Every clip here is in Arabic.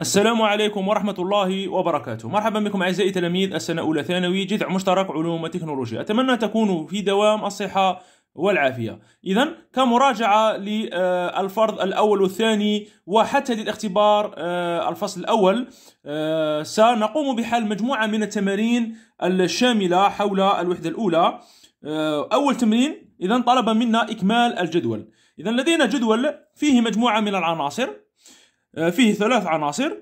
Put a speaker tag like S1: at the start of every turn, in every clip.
S1: السلام عليكم ورحمة الله وبركاته مرحبا بكم أعزائي تلاميذ السنة الأولى ثانوي جذع مشترك علوم وتكنولوجيا أتمنى تكونوا في دوام الصحة والعافية إذا كمراجعة للفرض الأول والثاني وحتى للاختبار آه، الفصل الأول آه، سنقوم بحل مجموعة من التمارين الشاملة حول الوحدة الأولى آه، أول تمرين إذا طلب منا إكمال الجدول إذا لدينا جدول فيه مجموعة من العناصر آه، فيه ثلاث عناصر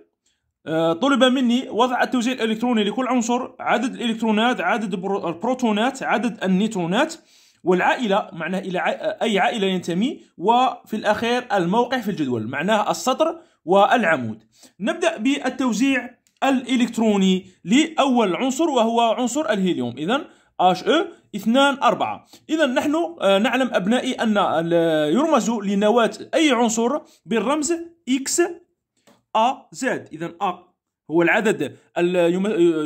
S1: آه، طلب مني وضع التوزيع الالكتروني لكل عنصر عدد الالكترونات عدد البروتونات عدد النيوترونات والعائله معناه الى آه، اي عائله ينتمي وفي الاخير الموقع في الجدول معناه السطر والعمود نبدا بالتوزيع الالكتروني لاول عنصر وهو عنصر الهيليوم اذا HE اثنان أربعة إذا نحن آه، نعلم أبنائي أن آه، يرمز لنواة أي عنصر بالرمز إكس أ زاد إذا أ هو العدد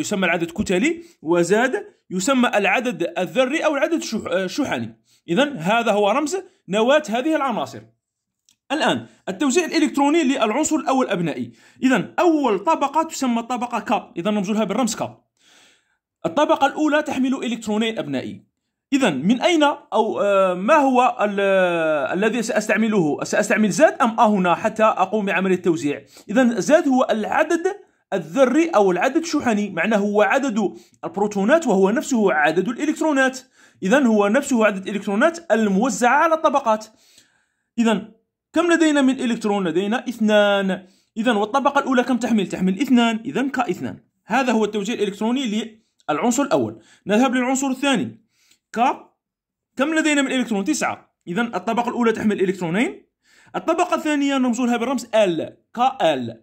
S1: يسمى العدد كتلي وزاد يسمى العدد الذري أو العدد الشحني آه، إذا هذا هو رمز نواة هذه العناصر الآن التوزيع الإلكتروني للعنصر الأول أبنائي إذا أول طبقة تسمى طبقة ك إذا نرمز لها بالرمز ك الطبقة الأولى تحمل إلكترونين أبنائي إذا من أين أو آه، ما هو آه، الذي سأستعمله سأستعمل زاد أم آه هنا حتى أقوم بعملية التوزيع إذا زاد هو العدد الذري أو العدد الشحني معناه هو عدد البروتونات وهو نفسه عدد الإلكترونات إذا هو نفسه عدد الإلكترونات الموزعة على الطبقات إذا كم لدينا من إلكترون؟ لدينا اثنان إذا والطبقة الأولى كم تحمل؟ تحمل اثنان إذا كاثنان هذا هو التوزيع الإلكتروني العنصر الأول نذهب للعنصر الثاني ك كم لدينا من إلكترون؟ تسعة إذا الطبقة الأولى تحمل إلكترونين الطبقة الثانية نمزولها بالرمز ال ال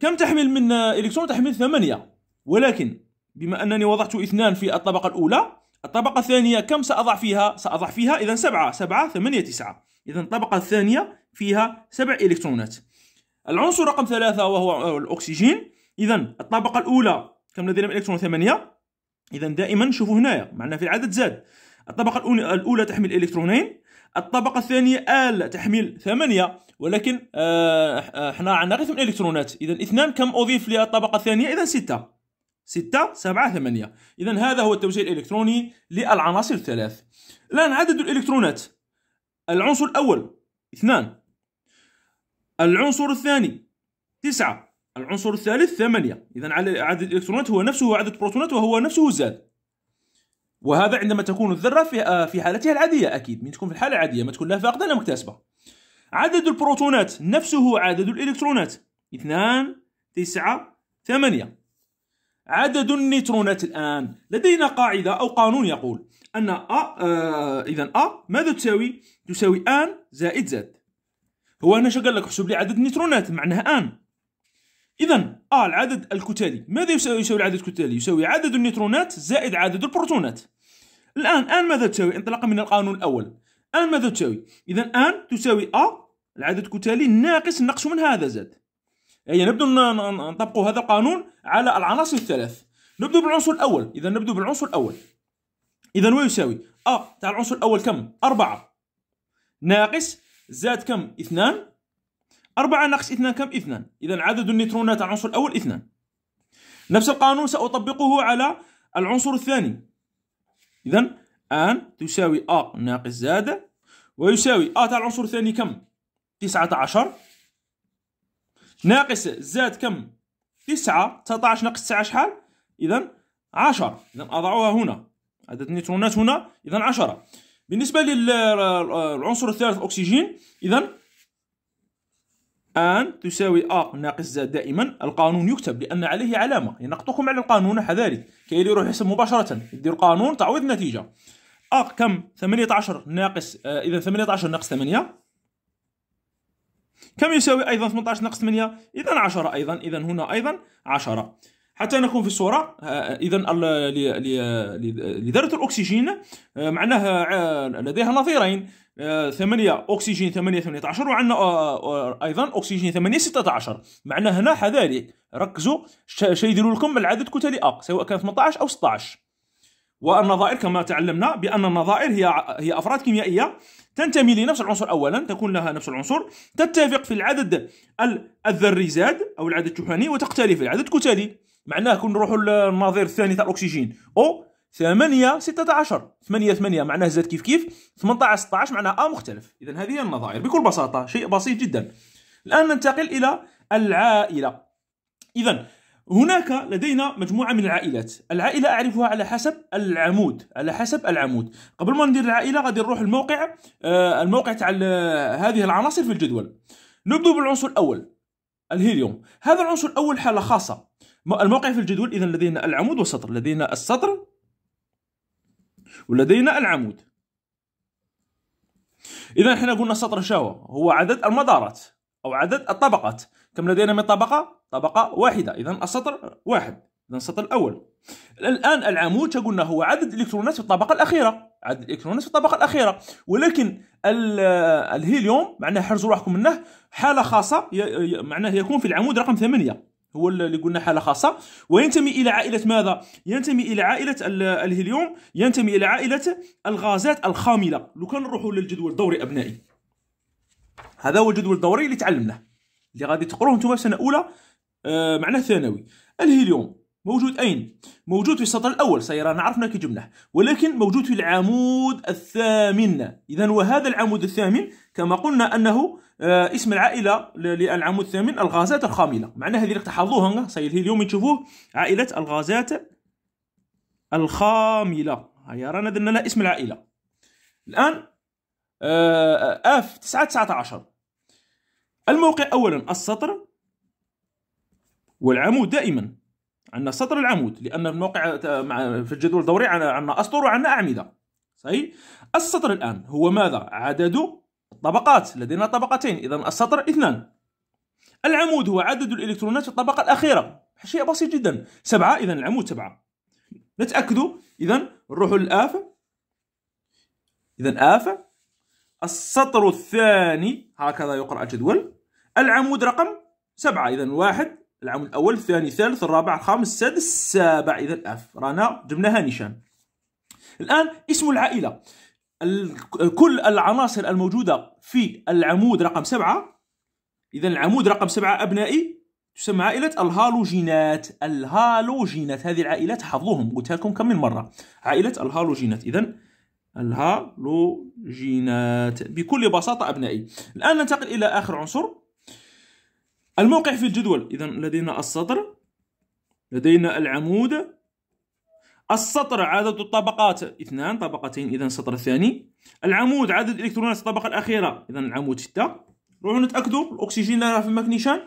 S1: كم تحمل من إلكترون؟ تحمل ثمانية ولكن بما أنني وضعت اثنان في الطبقة الأولى الطبقة الثانية كم سأضع فيها؟ سأضع فيها إذا سبعة سبعة ثمانية تسعة إذا الطبقة الثانية فيها سبع إلكترونات العنصر رقم ثلاثة وهو الأكسجين إذا الطبقة الأولى كم لدينا من إلكترون ثمانية اذا دائما شوفوا هنايا معنا في العدد زاد الطبقه الاولى تحمل الكترونين الطبقه الثانيه ال تحمل ثمانيه ولكن آه، آه، احنا عندنا غير ثمانية الكترونات اذا اثنان كم اضيف للطبقه الثانيه اذا سته ستة سبعة ثمانية إذا هذا هو التوزيع الإلكتروني للعناصر الثلاث الآن عدد الإلكترونات العنصر الأول اثنان العنصر الثاني تسعة العنصر الثالث ثمانية إذا عدد الإلكترونات هو نفسه عدد البروتونات وهو نفسه زاد وهذا عندما تكون الذرة في آه، في حالتها العادية أكيد من تكون في الحالة العادية ما تكون لا فاقدة لا مكتسبة عدد البروتونات نفسه عدد الإلكترونات اثنان تسعة ثمانية عدد النيوترونات الآن لدينا قاعدة أو قانون يقول أن أ آه إذا أ ماذا تساوي؟ تساوي آن زائد زد هو أنا شو قال لك احسب لي عدد النيوترونات معناها آن اذا اه العدد الكتالي ماذا يساوي, يساوي العدد الكتالي يساوي عدد النيوترونات زائد عدد البروتونات الان الان ماذا تساوي انطلاقا من القانون الاول الان ماذا تساوي اذا ان تساوي ا آه العدد الكتالي ناقص النقص من هذا زاد يعني نبدو نطبق هذا القانون على العناصر الثلاث نبدو بالعنصر الاول اذا نبدو بالعنصر الاول اذا ويساوي يساوي ا آه تاع العنصر الاول كم أربعة ناقص زاد كم اثنان 4 ناقص 2 كم 2 اذا عدد النيوترونات على العنصر الاول 2 نفس القانون ساطبقه على العنصر الثاني اذا ان تساوي ا ناقص زاد ويساوي ا تاع العنصر الثاني كم 19 ناقص زاد كم 9 19 ناقص 9 شحال اذا 10 اذا اضعها هنا عدد النيوترونات هنا اذا 10 بالنسبه للعنصر الثالث الاكسجين اذا أن تساوي أ ناقص زائد دائما القانون يكتب لأن عليه علامة ينقطكم على القانون حذاري كي يديروا حساب مباشرة يدير قانون تعويض النتيجة أ كم 18 ناقص آه إذا 18 ناقص 8 كم يساوي أيضا 18 ناقص 8 إذا 10 أيضا إذا هنا أيضا 10 حتى نكون في الصورة آه، آه، إذا لذرة الأكسجين آه، معناها لديها نظيرين 8 اكسجين 8 18 وعندنا آه، آه، ايضا اكسجين 8 16 معنا هنا حذاري ركزوا شي يديروا لكم العدد كتلي ا سواء كان 18 او 16 والنظائر كما تعلمنا بان النظائر هي هي افراد كيميائيه تنتمي لنفس العنصر اولا تكون لها نفس العنصر تتفق في العدد الذري زاد او العدد الشحني وتختلف في العدد الكتلي معناه كون نروحوا للنظير الثاني تاع الاكسجين او 8 16 8 8 معناه زاد كيف كيف 18 16 معناه ا مختلف اذا هذه هي النظائر بكل بساطه شيء بسيط جدا الان ننتقل الى العائله اذا هناك لدينا مجموعة من العائلات العائلة أعرفها على حسب العمود على حسب العمود قبل ما ندير العائلة غادي نروح الموقع آه، الموقع تاع هذه العناصر في الجدول نبدأ بالعنصر الأول الهيليوم هذا العنصر الأول حالة خاصة الموقع في الجدول إذا لدينا العمود والسطر لدينا السطر ولدينا العمود اذا احنا قلنا سطر شهوه هو عدد المدارات او عدد الطبقات كم لدينا من طبقه طبقه واحده اذا السطر واحد اذا السطر الاول الان العمود قلنا هو عدد الالكترونات في الطبقه الاخيره عدد الالكترونات في الطبقه الاخيره ولكن الهيليوم معناه حرزوا روحكم منه حاله خاصه معناه يكون في العمود رقم ثمانية هو اللي قلنا حاله خاصه وينتمي الى عائله ماذا ينتمي الى عائله الهيليوم ينتمي الى عائله الغازات الخامله لو كان نروحوا للجدول الدوري ابنائي هذا هو الجدول الدوري اللي تعلمناه اللي غادي تقروه نتوما في سنه اولى آه معناه ثانوي الهيليوم موجود أين؟ موجود في السطر الأول سيرانا عرفنا جبناه ولكن موجود في العمود الثامن إذا وهذا العمود الثامن كما قلنا أنه آه، اسم العائلة للعمود الثامن الغازات الخاملة معناها هذه تحفظوها سيل اليوم تشوفوه عائلة الغازات الخاملة هيا رانا درنا لها اسم العائلة الآن آه، آه، اف 9 19 الموقع اولا السطر والعمود دائما عندنا سطر العمود لان الموقع في الجدول الدوري عندنا اسطر وعندنا اعمده صحيح السطر الان هو ماذا عدد الطبقات لدينا طبقتين اذا السطر اثنان العمود هو عدد الالكترونات في الطبقه الاخيره شيء بسيط جدا سبعه اذا العمود سبعه نتاكدوا اذا نروحوا للاف اذا اف السطر الثاني هكذا يقرا الجدول العمود رقم سبعة إذا واحد العام الاول الثاني الثالث الرابع الخامس السادس السابع اذا الاف رانا جبناها نيشان الان اسم العائله كل العناصر الموجوده في العمود رقم سبعه اذا العمود رقم سبعه ابنائي تسمى عائلة الهالوجينات الهالوجينات هذه العائلات حفظوهم قلتها لكم كم من مرة عائلة الهالوجينات إذا الهالوجينات بكل بساطة أبنائي الآن ننتقل إلى آخر عنصر الموقع في الجدول إذا لدينا السطر لدينا العمود السطر عدد الطبقات اثنان طبقتين إذا السطر الثاني العمود عدد الإلكترونات الطبقة الأخيرة إذا العمود ستة روحوا نتأكدوا الأكسجين راه في المكنيشان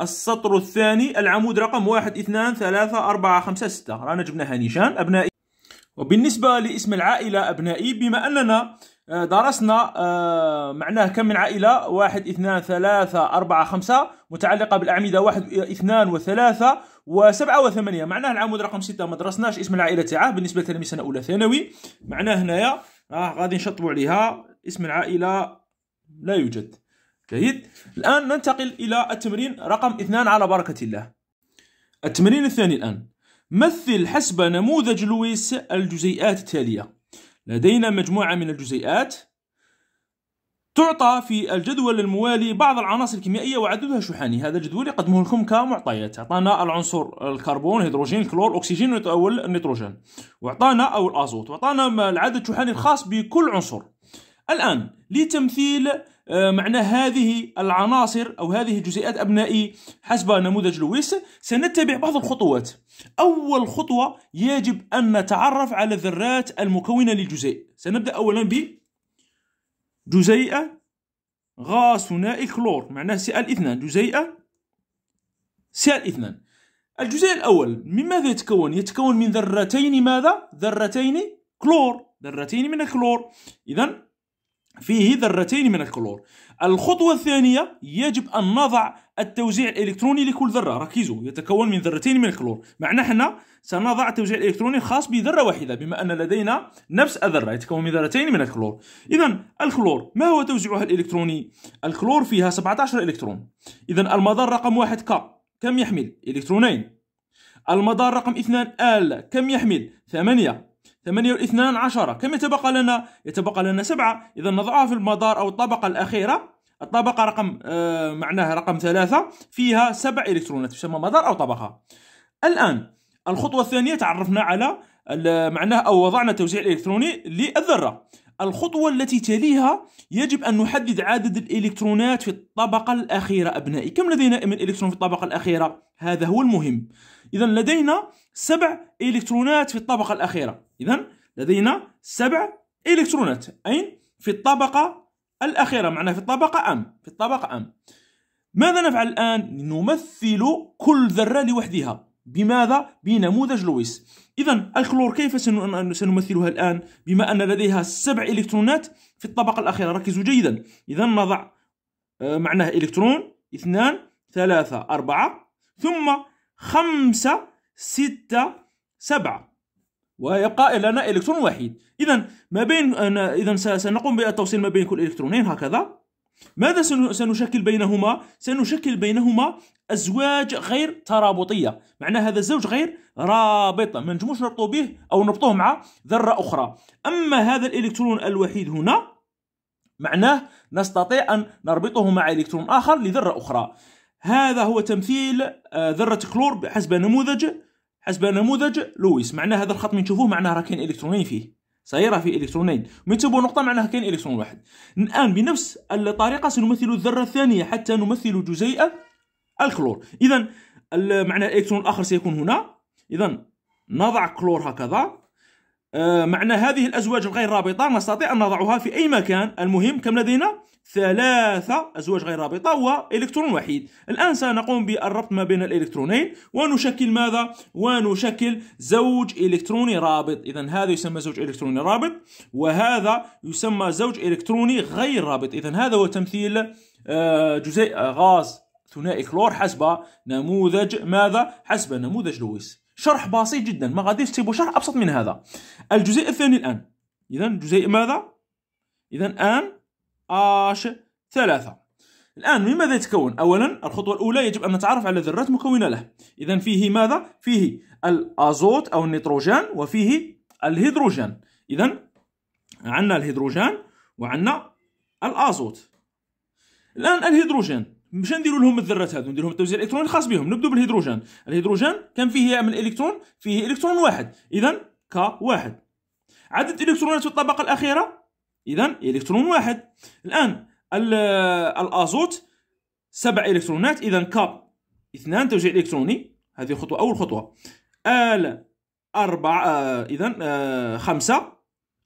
S1: السطر الثاني العمود رقم واحد اثنان ثلاثة أربعة خمسة ستة رانا جبناها نيشان أبنائي وبالنسبة لاسم العائلة أبنائي بما أننا آه، درسنا آه، معناه كم من عائلة واحد اثنان ثلاثة أربعة خمسة متعلقة بالأعمدة واحد اثنان وثلاثة وسبعة وثمانية معناه العمود رقم ستة ما درسناش اسم العائلة تاعه بالنسبة لتلاميذ سنة أولى ثانوي معناه هنايا راه غادي نشطبوا عليها اسم العائلة لا يوجد جيد الآن ننتقل إلى التمرين رقم اثنان على بركة الله التمرين الثاني الآن مثل حسب نموذج لويس الجزيئات التالية لدينا مجموعة من الجزيئات تعطى في الجدول الموالي بعض العناصر الكيميائية وعددها شحاني هذا الجدول يقدمه لكم كمعطيات أعطانا العنصر الكربون هيدروجين كلور أكسجين النيتروجين وأعطانا أو الأزوت وأعطانا العدد الشحاني الخاص بكل عنصر الآن لتمثيل آه، معنى هذه العناصر أو هذه الجزيئات أبنائي حسب نموذج لويس سنتبع بعض الخطوات أول خطوة يجب أن نتعرف على الذرات المكونة للجزيء سنبدأ أولا ب جزيئة غاز ثنائي كلور معناه سي الاثنان جزيئة سي الاثنان الجزيء الأول من ماذا يتكون؟ يتكون من ذرتين ماذا؟ ذرتين كلور ذرتين من الكلور إذا فيه ذرتين من الكلور الخطوة الثانية يجب أن نضع التوزيع الإلكتروني لكل ذرة ركزوا يتكون من ذرتين من الكلور معنى حنا سنضع التوزيع الإلكتروني الخاص بذرة واحدة بما أن لدينا نفس الذرة يتكون من ذرتين من الكلور إذا الكلور ما هو توزيعها الإلكتروني الكلور فيها 17 إلكترون إذا المدار رقم واحد ك كم يحمل إلكترونين المدار رقم اثنان آل كم يحمل ثمانية 8 2 10 كم يتبقى لنا؟ يتبقى لنا سبعة إذا نضعها في المدار أو الطبقة الأخيرة الطبقة رقم آه معناها رقم ثلاثة فيها سبع إلكترونات تسمى مدار أو طبقة الآن الخطوة الثانية تعرفنا على معناه أو وضعنا التوزيع الإلكتروني للذرة الخطوة التي تليها يجب أن نحدد عدد الإلكترونات في الطبقة الأخيرة أبنائي كم لدينا من إلكترون في الطبقة الأخيرة؟ هذا هو المهم إذا لدينا سبع إلكترونات في الطبقة الأخيرة إذا لدينا سبع إلكترونات أين؟ في الطبقة الأخيرة معناها في الطبقة أم في الطبقة أم ماذا نفعل الآن؟ نمثل كل ذرة لوحدها بماذا؟ بنموذج لويس إذا الكلور كيف سنمثلها الآن؟ بما أن لديها سبع إلكترونات في الطبقة الأخيرة ركزوا جيدا إذا نضع آه، معناه إلكترون اثنان ثلاثة أربعة ثم خمسة ستة سبعة ويبقى لنا الكترون واحد اذا ما بين اذا سنقوم بالتوصيل ما بين كل الكترونين هكذا ماذا سنشكل بينهما سنشكل بينهما ازواج غير ترابطيه معنى هذا الزوج غير رابط ما نجموش نربطو به او نربطوه مع ذره اخرى اما هذا الالكترون الوحيد هنا معناه نستطيع ان نربطه مع الكترون اخر لذره اخرى هذا هو تمثيل آه، ذره كلور بحسب نموذج حسب نموذج لويس معناه هذا الخط من تشوفوه معناه راه كاين الكترونين فيه صحيح راه فيه الكترونين من تبو نقطه معناها كاين الكترون واحد الان بنفس الطريقه سنمثل الذره الثانيه حتى نمثل جزيئه الكلور اذا معنى الالكترون الاخر سيكون هنا اذا نضع كلور هكذا آه، معنى هذه الازواج الغير رابطه نستطيع ان نضعها في اي مكان المهم كم لدينا ثلاثة أزواج غير رابطة وإلكترون وحيد الآن سنقوم بالربط ما بين الإلكترونين ونشكل ماذا؟ ونشكل زوج إلكتروني رابط إذا هذا يسمى زوج إلكتروني رابط وهذا يسمى زوج إلكتروني غير رابط إذا هذا هو تمثيل آه، جزيء آه، غاز ثنائي كلور حسب نموذج ماذا؟ حسب نموذج لويس شرح بسيط جدا ما غاديش تسيبوا شرح أبسط من هذا الجزيء الثاني الآن إذا جزيء ماذا؟ إذا الآن اش 3 الآن من ماذا يتكون؟ أولا الخطوة الأولى يجب أن نتعرف على ذرات مكونة له إذا فيه ماذا؟ فيه الأزوت أو النيتروجين وفيه الهيدروجين إذا عندنا الهيدروجين وعندنا الأزوت الآن الهيدروجين مش نديروا لهم الذرات هذو ندير لهم التوزيع الالكتروني الخاص بهم نبدو بالهيدروجين الهيدروجين كان فيه يعمل الكترون فيه الكترون واحد اذا ك واحد عدد الالكترونات في الطبقه الاخيره اذا الكترون واحد الان الازوت سبع الكترونات اذا كاب اثنان توزيع الكتروني هذه خطوه اول خطوه ال أربعة آه، إذا آه، خمسة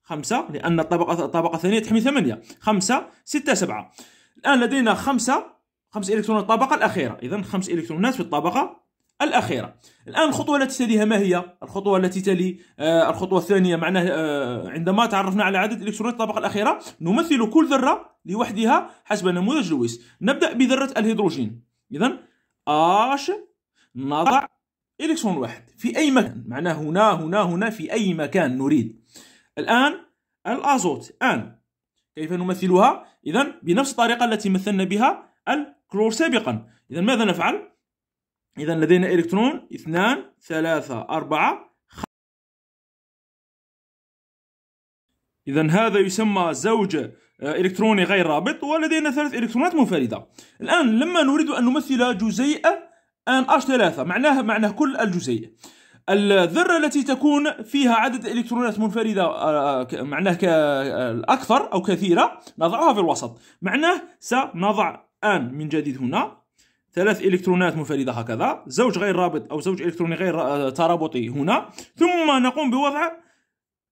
S1: خمسة لأن الطبقة الطبقة الثانية تحمل ثمانية خمسة ستة سبعة الآن لدينا خمسة خمس إلكترونات الطبقة الأخيرة إذا خمس إلكترونات في الطبقة الأخيرة الآن الخطوة التي تليها ما هي؟ الخطوة التي تلي آه الخطوة الثانية معناه آه عندما تعرفنا على عدد الالكترونات الطبقة الأخيرة نمثل كل ذرة لوحدها حسب نموذج لويس نبدأ بذرة الهيدروجين إذا اش نضع إلكترون واحد في أي مكان معناه هنا هنا هنا في أي مكان نريد الآن الأزوت الآن كيف نمثلها؟ إذا بنفس الطريقة التي مثلنا بها الكلور سابقا إذا ماذا نفعل؟ إذا لدينا إلكترون اثنان ثلاثة أربعة إذا هذا يسمى زوج آه، إلكتروني غير رابط ولدينا ثلاث إلكترونات منفردة الآن لما نريد أن نمثل جزيء أن أش 3 معناه معناه كل الجزيء الذرة التي تكون فيها عدد إلكترونات منفردة آه، معناه أكثر أو كثيرة نضعها في الوسط معناه سنضع آن من جديد هنا ثلاث الكترونات منفرده هكذا زوج غير رابط او زوج الكتروني غير آه، ترابطي هنا ثم نقوم بوضع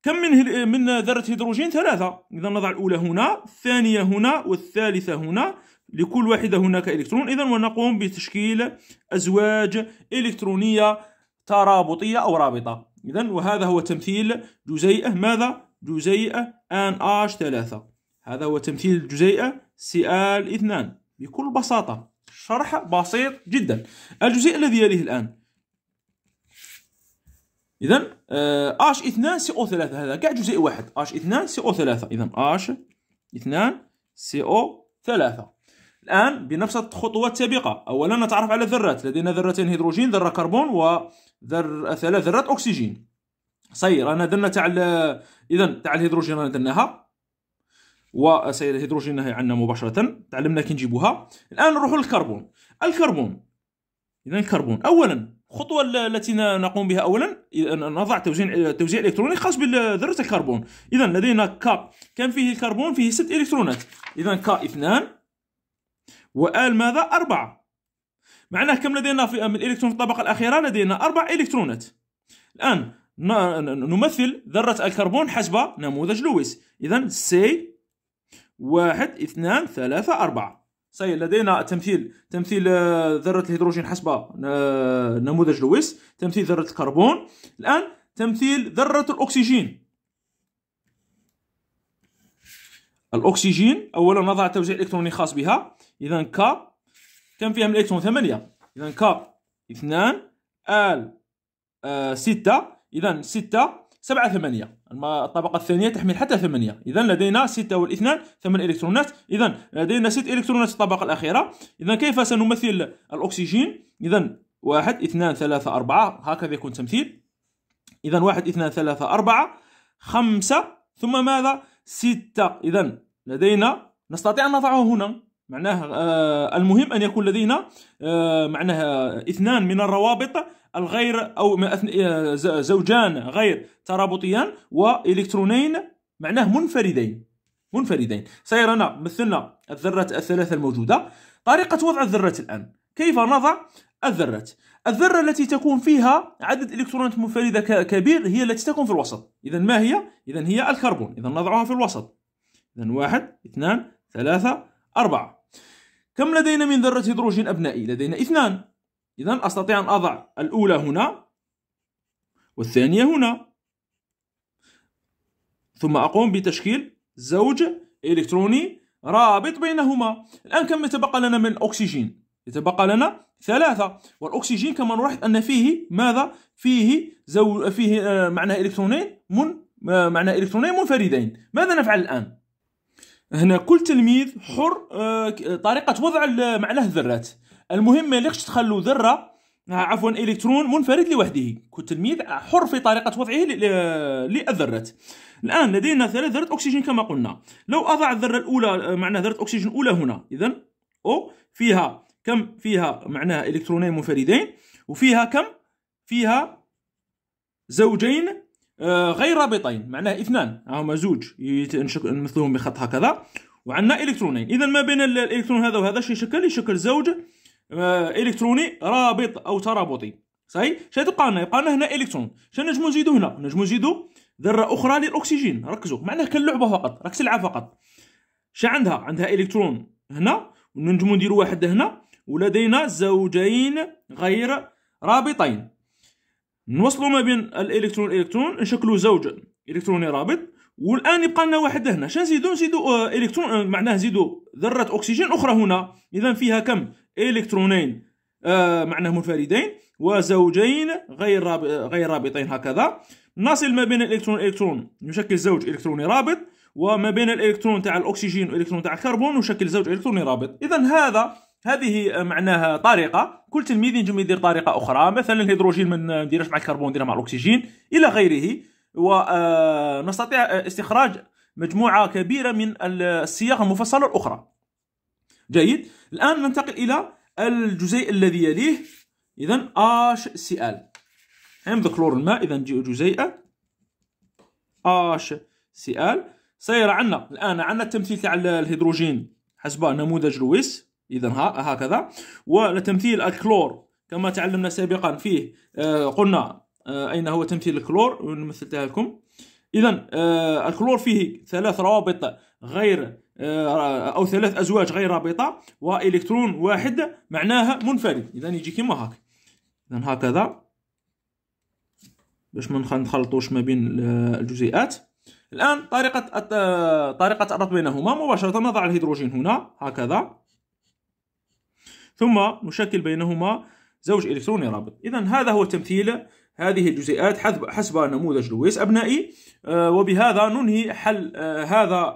S1: كم من آه، من ذره هيدروجين ثلاثه اذا نضع الاولى هنا الثانيه هنا والثالثه هنا لكل واحده هناك الكترون اذا ونقوم بتشكيل ازواج الكترونيه ترابطيه او رابطه اذا وهذا هو تمثيل جزيئه ماذا جزيئه ان اش 3 هذا هو تمثيل جزيئه سي ال 2 بكل بساطه شرح بسيط جدا الجزيء الذي يليه الآن إذا آه، اش 2 سي او 3 هذا كاع جزيء واحد اش 2 سي او 3 إذا اش 2 سي او 3 الآن بنفس الخطوات السابقة أولا نتعرف على الذرات لدينا ذرتين هيدروجين ذرة كربون وذر ثلاث ذرات أكسجين صير أنا درنا تاع إذا تاع الهيدروجين رانا درناها وسيد الهيدروجين هي عنا مباشرة تعلمنا كي نجيبوها الآن نروحوا للكربون الكربون إذا الكربون أولا الخطوة التي نقوم بها أولا نضع توزيع توزيع إلكتروني خاص بذرة الكربون إذا لدينا ك كان فيه الكربون فيه ست إلكترونات إذا كا اثنان وآل ماذا أربعة معناه كم لدينا في من الإلكترون في الطبقة الأخيرة لدينا أربع إلكترونات الآن نمثل ذرة الكربون حسب نموذج لويس إذا سي واحد اثنان ثلاثة أربعة صحيح لدينا تمثيل تمثيل آه، ذرة الهيدروجين حسب آه، نموذج لويس تمثيل ذرة الكربون الآن تمثيل ذرة الأكسجين الأكسجين أولا نضع توزيع إلكتروني خاص بها إذا ك كم فيها من الإلكترون ثمانية إذا ك اثنان ال آه ستة إذا ستة 7 8 الطبقة الثانية تحمل حتى 8 إذا لدينا 6 والاثنان 8 إلكترونات إذا لدينا 6 إلكترونات في الطبقة الأخيرة إذا كيف سنمثل الأكسجين إذا واحد اثنان ثلاثة أربعة هكذا يكون تمثيل إذا واحد اثنان ثلاثة أربعة خمسة ثم ماذا ستة إذا لدينا نستطيع أن نضعه هنا معناه آه المهم ان يكون لدينا آه معناه اثنان من الروابط الغير او آه، زوجان غير ترابطيان والكترونين معناه منفردين منفردين سيرنا مثلنا الذرات الثلاثه الموجوده طريقه وضع الذرات الان كيف نضع الذرات الذرة التي تكون فيها عدد إلكترونات منفردة كبير هي التي تكون في الوسط إذا ما هي؟ إذا هي الكربون إذا نضعها في الوسط إذا واحد اثنان ثلاثة أربعة كم لدينا من ذرة هيدروجين أبنائي؟ لدينا اثنان إذا أستطيع أن أضع الأولى هنا والثانية هنا ثم أقوم بتشكيل زوج إلكتروني رابط بينهما الآن كم يتبقى لنا من الأكسجين؟ يتبقى لنا ثلاثة والأكسجين كما نلاحظ أن فيه ماذا؟ فيه زو... فيه آه، معناه إلكترونين من آه، معناه إلكترونين منفردين ماذا نفعل الآن؟ هنا كل تلميذ حر آه، طريقه وضع معناه الذرات المهم ما يليقش تخلوا ذره آه، عفوا الكترون منفرد لوحده كل تلميذ حر في طريقه وضعه للذرات الان لدينا ثلاث ذرات اكسجين كما قلنا لو اضع الذره الاولى آه، معناه ذره اكسجين الاولى هنا اذا او فيها كم فيها معناه الكترونين منفردين وفيها كم فيها زوجين آه، غير رابطين معناه اثنان هما زوج نمثلوهم بخط هكذا وعندنا الكترونين اذا ما بين الالكترون هذا وهذا شي شكل يشكل زوج آه، الكتروني رابط او ترابطي صحيح شنو تبقى لنا يبقى لنا هنا الكترون شنو نجمو نزيدو هنا نجمو نزيدو ذره اخرى للاكسجين ركزوا معناه كان لعبه فقط راك سلعه فقط ش عندها عندها الكترون هنا ونجمو نديرو واحد هنا ولدينا زوجين غير رابطين نوصلوا ما بين الالكترون والالكترون نشكلوا زوجا الكتروني رابط والان يبقى لنا واحد هنا شنو نزيدو نزيدو آه، الكترون آه، معناه نزيدو ذره اكسجين اخرى هنا اذا فيها كم الكترونين آه، معناه منفردين وزوجين غير رابط غير رابطين هكذا نصل ما بين الالكترون والالكترون نشكل زوج الكتروني رابط وما بين الالكترون تاع الاكسجين والالكترون تاع الكربون نشكل زوج الكتروني رابط اذا هذا هذه آه، معناها طريقه كل تلميذ ينجم يدير طريقه اخرى مثلا الهيدروجين ما آه، نديرش مع الكربون نديرها مع الاكسجين الى غيره ونستطيع آه، استخراج مجموعه كبيره من السياق المفصله الاخرى جيد الان ننتقل الى الجزيء الذي يليه اذا آش سي آل هم كلور الماء اذا جزيئه آش سي آل سير عنا الان عنا التمثيل تاع الهيدروجين حسب نموذج لويس اذا هكذا ولتمثيل الكلور كما تعلمنا سابقا فيه آه، قلنا آه، اين هو تمثيل الكلور ومثلتها لكم اذا آه، الكلور فيه ثلاث روابط غير او ثلاث ازواج غير رابطه والكترون واحد معناها منفرد اذا يجي كيما هاك اذا هكذا باش ما نخلطوش ما بين الجزيئات الان طريقه طريقه الربط بينهما مباشره نضع الهيدروجين هنا هكذا ثم نشكل بينهما زوج إلكتروني رابط إذا هذا هو تمثيل هذه الجزيئات حسب نموذج لويس أبنائي آه، وبهذا ننهي حل آه، هذا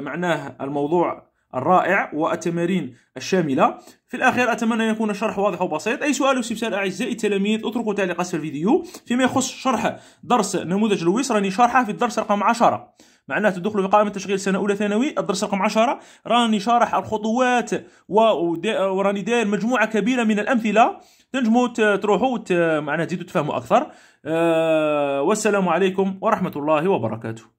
S1: معناه الموضوع الرائع والتمارين الشاملة في الأخير أتمنى أن يكون الشرح واضح وبسيط أي سؤال واستفسار أعزائي التلاميذ اتركوا تعليق اسفل الفيديو فيما يخص شرح درس نموذج لويس راني شارحه في الدرس رقم 10 معناته دخلوا في قائمه تشغيل سنه اولى ثانوي الدرس رقم 10 راني شارح الخطوات وراني داير مجموعه كبيره من الامثله تنجموا تروحوا معناها تزيدوا تفهموا اكثر أه والسلام عليكم ورحمه الله وبركاته